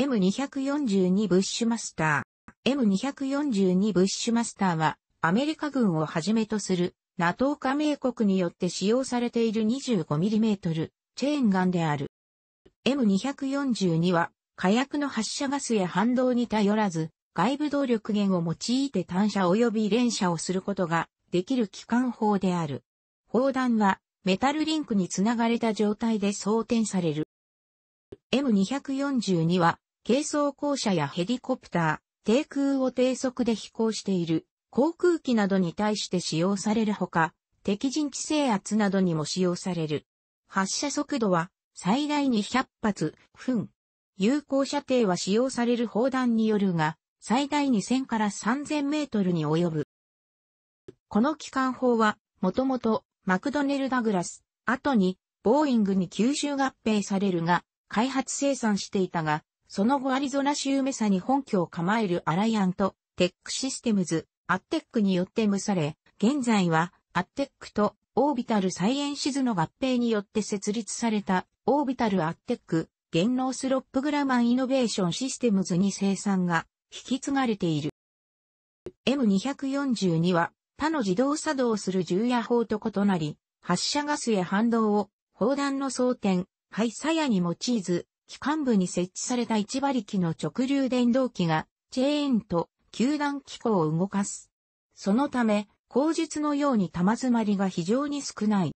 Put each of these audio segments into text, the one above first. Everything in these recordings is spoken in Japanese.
M242 ブッシュマスター。M242 ブッシュマスターは、アメリカ軍をはじめとする、NATO 加盟国によって使用されている 25mm チェーンガンである。M242 は、火薬の発射ガスや反動に頼らず、外部動力源を用いて単射及び連射をすることができる機関砲である。砲弾は、メタルリンクにつながれた状態で装填される。M242 は、軽装甲車やヘリコプター、低空を低速で飛行している航空機などに対して使用されるほか、敵陣地制圧などにも使用される。発射速度は最大200発、分。有効射程は使用される砲弾によるが、最大2000から3000メートルに及ぶ。この機関砲は、もともとマクドネル・ダグラス、後にボーイングに吸収合併されるが、開発生産していたが、その後アリゾナ州メサに本拠を構えるアライアント、テックシステムズ、アッテックによって無され、現在はアッテックとオービタルサイエンシズの合併によって設立されたオービタルアッテック、元能スロップグラマンイノベーションシステムズに生産が引き継がれている。M242 は他の自動作動する重夜砲と異なり、発射ガスや反動を砲弾の装填、排さやに用いず、機関部に設置された1馬力の直流電動機が、チェーンと球団機構を動かす。そのため、口述のように玉詰まりが非常に少ない。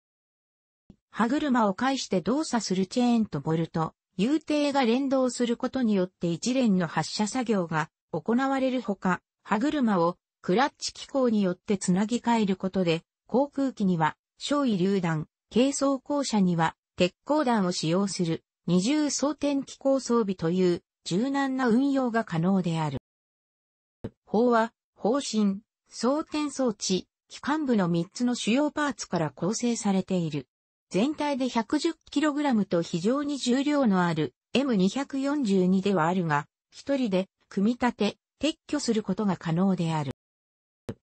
歯車を介して動作するチェーンとボルト、遊定が連動することによって一連の発射作業が行われるほか、歯車をクラッチ機構によってつなぎ替えることで、航空機には、小位榴弾、軽装甲車には、鉄鋼弾を使用する。二重装填機構装備という柔軟な運用が可能である。法は、方針、装填装置、機関部の3つの主要パーツから構成されている。全体で 110kg と非常に重量のある M242 ではあるが、一人で組み立て、撤去することが可能である。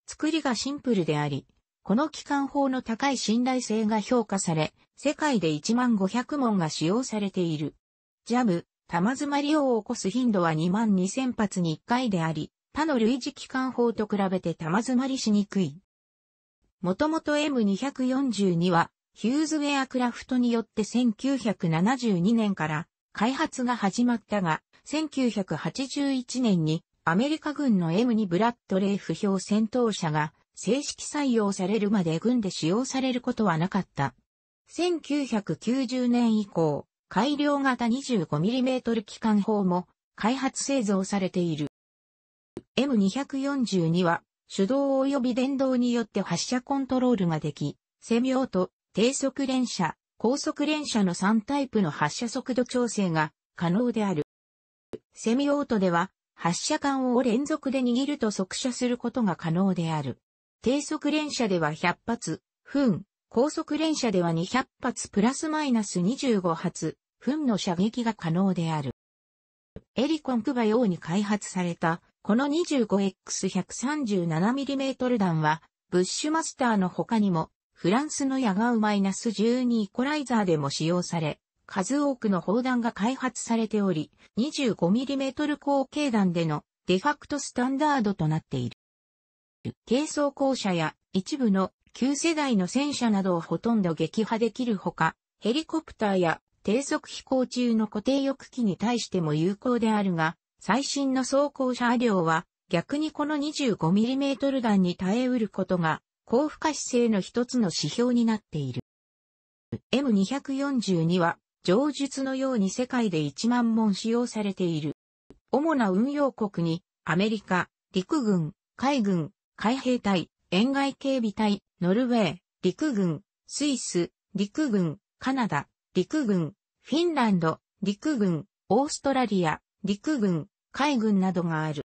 作りがシンプルであり、この機関法の高い信頼性が評価され、世界で1万500問が使用されている。ジャム、玉詰まりを起こす頻度は2万2000発に1回であり、他の類似機関法と比べて玉詰まりしにくい。もともと M242 は、ヒューズウェアクラフトによって1972年から開発が始まったが、1981年にアメリカ軍の M2 ブラッドレーフ評戦闘車が正式採用されるまで軍で使用されることはなかった。1990年以降、改良型 25mm 機関砲も開発製造されている。M242 は手動及び電動によって発射コントロールができ、セミオート、低速連射、高速連射の3タイプの発射速度調整が可能である。セミオートでは発射管を連続で握ると速射することが可能である。低速連射では100発、噴、高速連射では200発プラスマイナス25発、ンの射撃が可能である。エリコンクバ用に開発された、この 25X137mm 弾は、ブッシュマスターの他にも、フランスのヤガウマイナス -12 イコライザーでも使用され、数多くの砲弾が開発されており、25mm 口径弾でのデファクトスタンダードとなっている。軽装甲車や一部の旧世代の戦車などをほとんど撃破できるほか、ヘリコプターや低速飛行中の固定翼機に対しても有効であるが、最新の装甲車両は逆にこの 25mm 弾に耐えうることが高負荷姿勢の一つの指標になっている。M242 は、上述のように世界で1万門使用されている。主な運用国に、アメリカ、陸軍、海軍、海兵隊、沿外警備隊、ノルウェー、陸軍、スイス、陸軍、カナダ、陸軍、フィンランド、陸軍、オーストラリア、陸軍、海軍などがある。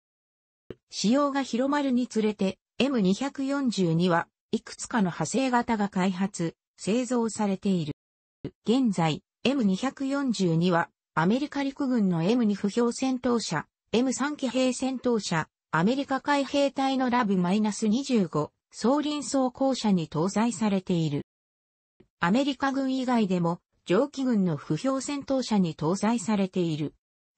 使用が広まるにつれて、M242 はいくつかの派生型が開発、製造されている。現在、M242 はアメリカ陸軍の M2 不評戦闘車、M3 機兵戦闘車、アメリカ海兵隊のラブ -25 総輪装甲車に搭載されている。アメリカ軍以外でも蒸気軍の不評戦闘車に搭載されている。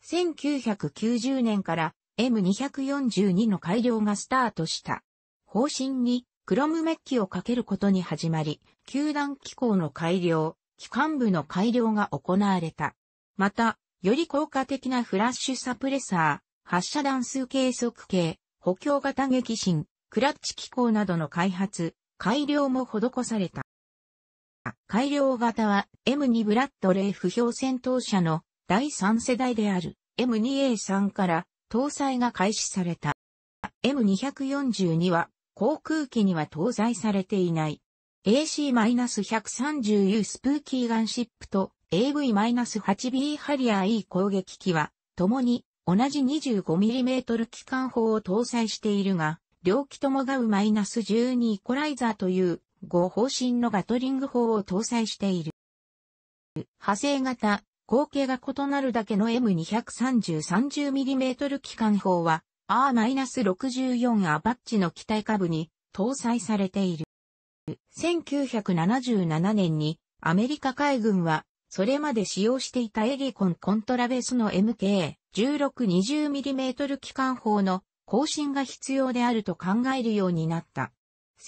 1990年から M242 の改良がスタートした。方針にクロムメッキをかけることに始まり、球団機構の改良、機関部の改良が行われた。また、より効果的なフラッシュサプレサー、発射段数計測計、補強型激震、クラッチ機構などの開発、改良も施された。改良型は M2 ブラッドレイ不評戦闘車の第3世代である M2A3 から搭載が開始された。M242 は航空機には搭載されていない。AC-130U スプーキーガンシップと AV-8B ハリアー E 攻撃機は、共に同じ 25mm 機関砲を搭載しているが、両機ともガウ -12 イコライザーという5方針のガトリング砲を搭載している。派生型、口径が異なるだけの M230-30mm 機関砲は R-64 アパッチの機体下部に搭載されている。1977年にアメリカ海軍はそれまで使用していたエギコンコントラベスの MK1620mm 機関砲の更新が必要であると考えるようになった。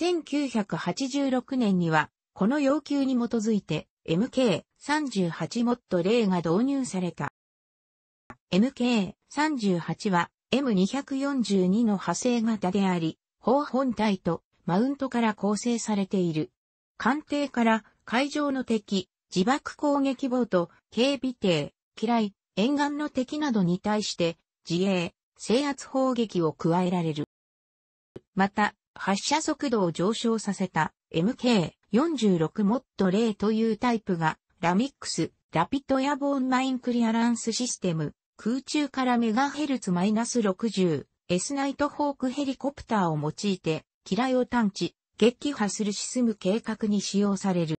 1986年には、この要求に基づいて MK38 モッド0が導入された。MK38 は M242 の派生型であり、砲本体とマウントから構成されている。艦艇から海上の敵、自爆攻撃ボート、警備艇、機雷、沿岸の敵などに対して自衛、制圧砲撃を加えられる。また、発射速度を上昇させた MK46 モッド0というタイプがラミックス、ラピッドヤボーンマインクリアランスシステム、空中からメガヘルツ -60、S ナイトホークヘリコプターを用いて、機雷を探知、撃破するシスム計画に使用される。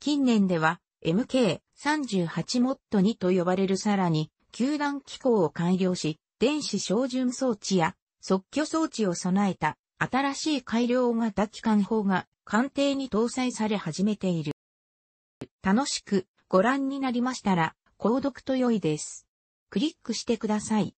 近年では MK38 モッド2と呼ばれるさらに、球団機構を改良し、電子照準装置や即挙装置を備えた新しい改良型機関砲が艦艇に搭載され始めている。楽しくご覧になりましたら、購読と良いです。クリックしてください。